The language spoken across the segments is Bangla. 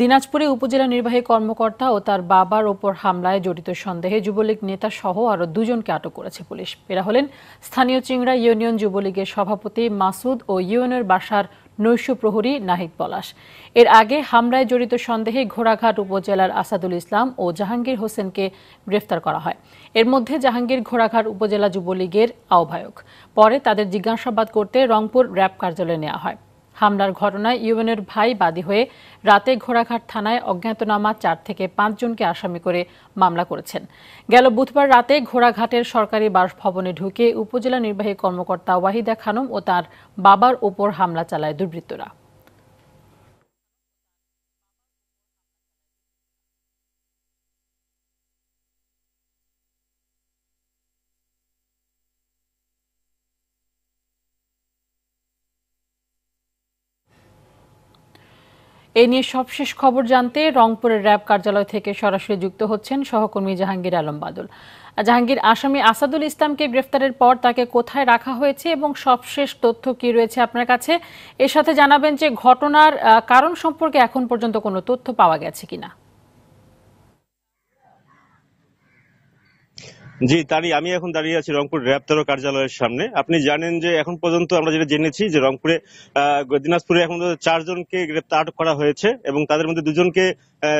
দিনাজপুরে উপজেলা নির্বাহী কর্মকর্তা ও তার বাবার ওপর হামলায় জড়িত সন্দেহে যুবলীগ নেতা সহ আরও দুজনকে আটক করেছে পুলিশ এরা হলেন স্থানীয় চিংড়া ইউনিয়ন যুবলীগের সভাপতি মাসুদ ও ইউনিয়নের বাসার নৈশ প্রহরী নাহিদ পলাশ এর আগে হামলায় জড়িত সন্দেহে ঘোড়াঘাট উপজেলার আসাদুল ইসলাম ও জাহাঙ্গীর হোসেনকে গ্রেফতার করা হয় এর মধ্যে জাহাঙ্গীর ঘোড়াঘাট উপজেলা যুবলীগের আহ্বায়ক পরে তাদের জিজ্ঞাসাবাদ করতে রংপুর র্যাব কার্যালয়ে নেওয়া হয় হামলার ঘটনায় ইউএনের ভাই বাদী হয়ে রাতে ঘোড়াঘাট থানায় অজ্ঞাতনামা চার থেকে পাঁচজনকে আসামি করে মামলা করেছেন গেল বুধবার রাতে ঘোড়াঘাটের সরকারি বাসভবনে ঢুকে উপজেলা নির্বাহী কর্মকর্তা ওয়াহিদা খানম ও তার বাবার ওপর হামলা চালায় দুর্বৃত্তরা এ নিয়ে সবশেষ খবর জানতে রংপুরের র্যাব কার্যালয় থেকে সরাসরি যুক্ত হচ্ছেন সহকর্মী জাহাঙ্গীর আলম বাদল জাহাঙ্গীর আসামি আসাদুল ইসলামকে গ্রেফতারের পর তাকে কোথায় রাখা হয়েছে এবং সবশেষ তথ্য কি রয়েছে আপনার কাছে এর সাথে জানাবেন যে ঘটনার কারণ সম্পর্কে এখন পর্যন্ত কোনো তথ্য পাওয়া গেছে কিনা জি তারই আমি এখন দাঁড়িয়ে আছি রংপুর র্যাব কার্যালয়ের সামনে আপনি জানেন যে এখন পর্যন্ত আমরা যেটা জেনেছি যে রংপুরে দিনাজপুরে এখন চারজনকে গ্রেপ্তার আটক করা হয়েছে এবং তাদের মধ্যে দুজনকে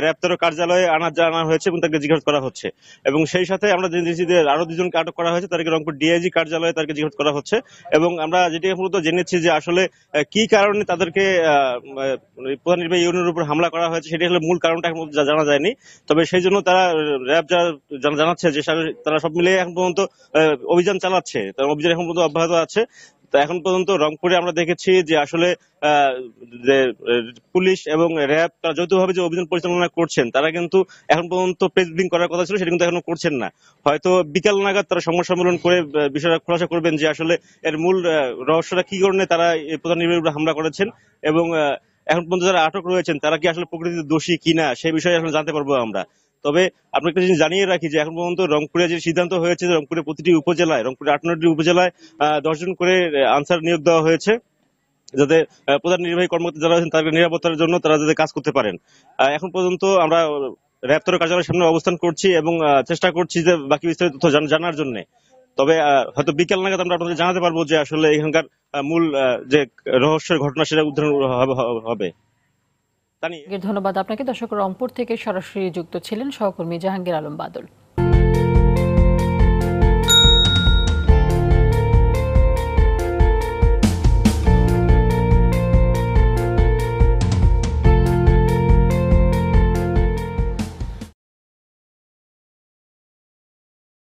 র্যাব কার্যালয়ে আনা জানা হয়েছে এবং তাকে জিজ্ঞাসা করা হচ্ছে এবং সেই সাথে আমরা জেনেছি যে আরো দুজনকে আটক করা হয়েছে তাদেরকে রংপুর ডিআইজি কার্যালয়ে তাদেরকে জিজ্ঞাসা করা হচ্ছে এবং আমরা যেটি মূলত জেনেছি যে আসলে কি কারণে তাদেরকে মানে প্রধান নির্বাহী ইউনিয়নের উপর হামলা করা হয়েছে সেটি আসলে মূল কারণটা এখন জানা যায়নি তবে সেই জন্য তারা র্যাব যা জানাচ্ছে যে তারা সব মিলে এখন পর্যন্ত অভিযান চালাচ্ছে অভিযান এখন পর্যন্ত অব্যাহত আছে তো এখন পর্যন্ত রংপুরে আমরা দেখেছি যে আসলে পুলিশ এবং র্যাব তারা যৌথভাবে যে অভিযান পরিচালনা করছেন তারা কিন্তু এখন পর্যন্ত প্রেস ব্রিং করার কথা ছিল সেটা কিন্তু এখনো করছেন না হয়তো বিকাল নাগাদ তারা সংবাদ সম্মেলন করে বিষয়টা খোলাসা করবেন যে আসলে এর মূল রহস্যটা কি কারণে তারা প্রধান নির্বাহী হামলা করেছেন এবং এখন পর্যন্ত যারা আটক রয়েছেন তারা কি আসলে প্রকৃতিতে দোষী কিনা সেই বিষয়ে আসলে জানতে পারবো আমরা তবে আপনি একটা জিনিস জানিয়ে রাখি যে এখন পর্যন্ত রংপুরে যে সিদ্ধান্ত হয়েছে রংপুরের প্রতিটি উপজেলায় আট আটান্নটি উপজেলায় দশজন করে আনসার নিয়োগ দেওয়া হয়েছে যাতে প্রধান নির্বাহী কর্মকর্তা যারা আছেন তাদের নিরাপত্তার জন্য তারা যাতে কাজ করতে পারেন এখন পর্যন্ত আমরা র্যাপ্তর কার্যালয়ের সামনে অবস্থান করছি এবং চেষ্টা করছি যে বাকি বিস্তারিত তথ্য জানার জন্য তবে হয়তো বিকেল নাগাদ আমরা আপনাদের জানাতে পারবো যে আসলে এখানকার মূল যে রহস্যের ঘটনা সেটা উদ্ধার হবে ধন্যবাদ আপনাকে দর্শক রংপুর থেকে সরাসরি যুক্ত ছিলেন সহকর্মী জাহাঙ্গীর আলম বাদল